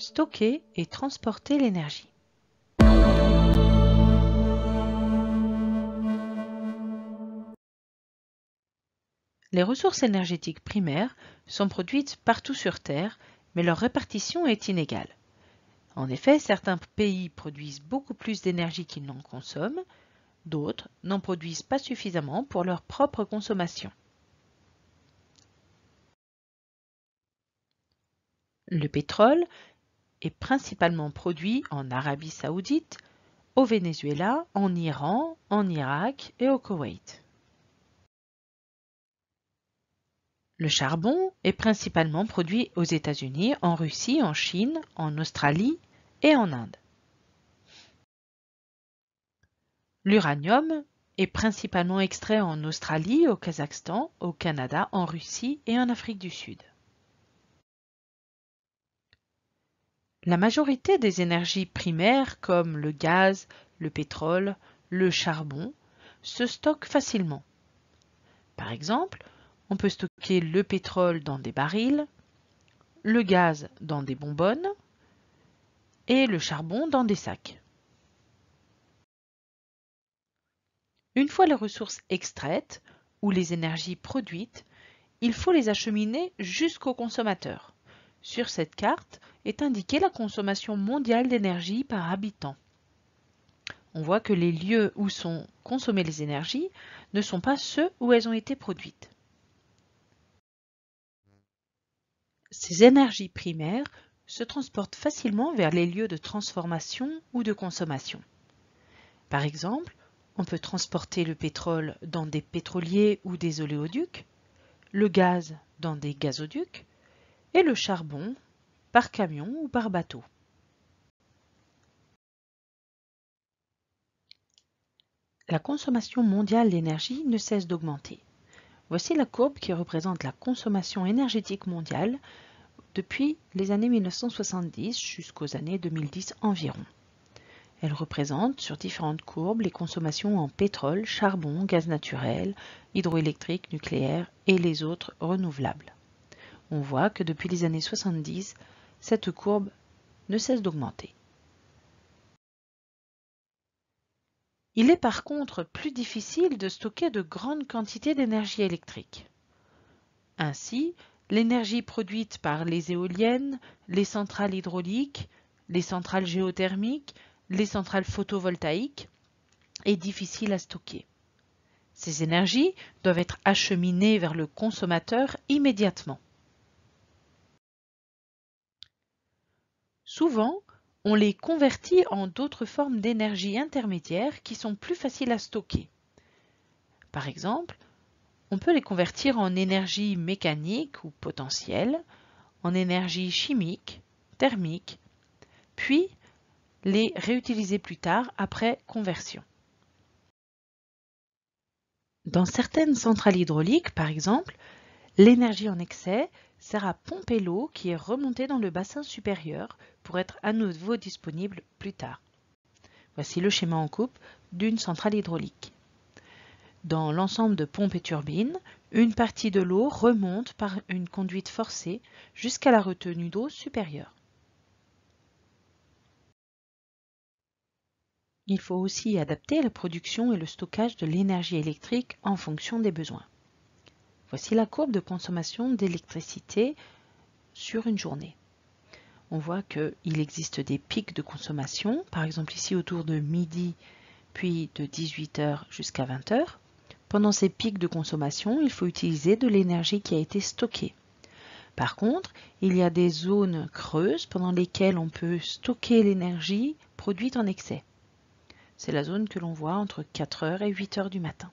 stocker et transporter l'énergie. Les ressources énergétiques primaires sont produites partout sur Terre, mais leur répartition est inégale. En effet, certains pays produisent beaucoup plus d'énergie qu'ils n'en consomment, d'autres n'en produisent pas suffisamment pour leur propre consommation. Le pétrole est principalement produit en Arabie saoudite, au Venezuela, en Iran, en Irak et au Koweït. Le charbon est principalement produit aux États-Unis, en Russie, en Chine, en Australie et en Inde. L'uranium est principalement extrait en Australie, au Kazakhstan, au Canada, en Russie et en Afrique du Sud. La majorité des énergies primaires comme le gaz, le pétrole, le charbon se stockent facilement. Par exemple, on peut stocker le pétrole dans des barils, le gaz dans des bonbonnes et le charbon dans des sacs. Une fois les ressources extraites ou les énergies produites, il faut les acheminer jusqu'au consommateur. Sur cette carte, est indiquée la consommation mondiale d'énergie par habitant. On voit que les lieux où sont consommées les énergies ne sont pas ceux où elles ont été produites. Ces énergies primaires se transportent facilement vers les lieux de transformation ou de consommation. Par exemple, on peut transporter le pétrole dans des pétroliers ou des oléoducs, le gaz dans des gazoducs et le charbon par camion ou par bateau. La consommation mondiale d'énergie ne cesse d'augmenter. Voici la courbe qui représente la consommation énergétique mondiale depuis les années 1970 jusqu'aux années 2010 environ. Elle représente sur différentes courbes les consommations en pétrole, charbon, gaz naturel, hydroélectrique, nucléaire et les autres renouvelables. On voit que depuis les années 70, cette courbe ne cesse d'augmenter. Il est par contre plus difficile de stocker de grandes quantités d'énergie électrique. Ainsi, l'énergie produite par les éoliennes, les centrales hydrauliques, les centrales géothermiques, les centrales photovoltaïques est difficile à stocker. Ces énergies doivent être acheminées vers le consommateur immédiatement. Souvent, on les convertit en d'autres formes d'énergie intermédiaires qui sont plus faciles à stocker. Par exemple, on peut les convertir en énergie mécanique ou potentielle, en énergie chimique, thermique, puis les réutiliser plus tard après conversion. Dans certaines centrales hydrauliques, par exemple, l'énergie en excès sert à pomper l'eau qui est remontée dans le bassin supérieur pour être à nouveau disponible plus tard. Voici le schéma en coupe d'une centrale hydraulique. Dans l'ensemble de pompes et turbines, une partie de l'eau remonte par une conduite forcée jusqu'à la retenue d'eau supérieure. Il faut aussi adapter la production et le stockage de l'énergie électrique en fonction des besoins. Voici la courbe de consommation d'électricité sur une journée. On voit qu'il existe des pics de consommation, par exemple ici autour de midi, puis de 18h jusqu'à 20h. Pendant ces pics de consommation, il faut utiliser de l'énergie qui a été stockée. Par contre, il y a des zones creuses pendant lesquelles on peut stocker l'énergie produite en excès. C'est la zone que l'on voit entre 4h et 8h du matin.